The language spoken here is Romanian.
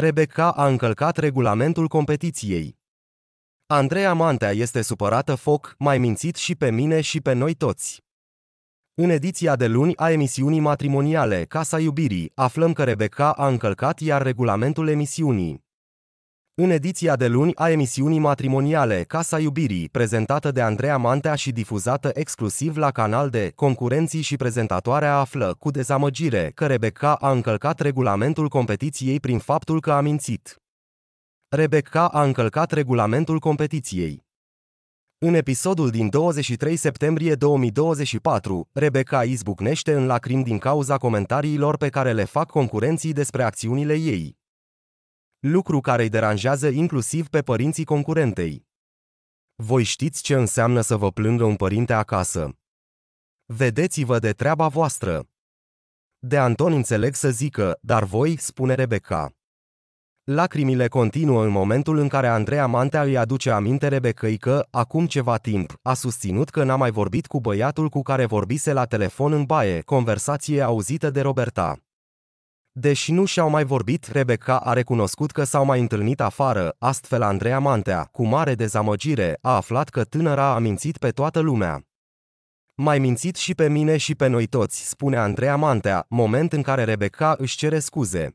Rebecca a încălcat regulamentul competiției. Andreea Mantea este supărată foc, mai mințit și pe mine și pe noi toți. În ediția de luni a emisiunii matrimoniale Casa Iubirii, aflăm că Rebecca a încălcat iar regulamentul emisiunii. În ediția de luni a emisiunii matrimoniale Casa Iubirii, prezentată de Andreea Mantea și difuzată exclusiv la canal de concurenții și prezentatoarea află cu dezamăgire că Rebecca a încălcat regulamentul competiției prin faptul că a mințit. Rebecca a încălcat regulamentul competiției. În episodul din 23 septembrie 2024, Rebecca izbucnește în lacrimi din cauza comentariilor pe care le fac concurenții despre acțiunile ei lucru care îi deranjează inclusiv pe părinții concurentei. Voi știți ce înseamnă să vă plângă un părinte acasă. Vedeți-vă de treaba voastră. De Anton înțeleg să zică, dar voi, spune Rebecca. Lacrimile continuă în momentul în care Andreea Mantea îi aduce aminte Rebecăi că, acum ceva timp, a susținut că n-a mai vorbit cu băiatul cu care vorbise la telefon în baie, conversație auzită de Roberta. Deși nu și-au mai vorbit, Rebecca a recunoscut că s-au mai întâlnit afară, astfel Andreea Mantea, cu mare dezamăgire, a aflat că tânăra a mințit pe toată lumea. Mai mințit și pe mine și pe noi toți, spune Andreea Mantea, moment în care Rebecca își cere scuze.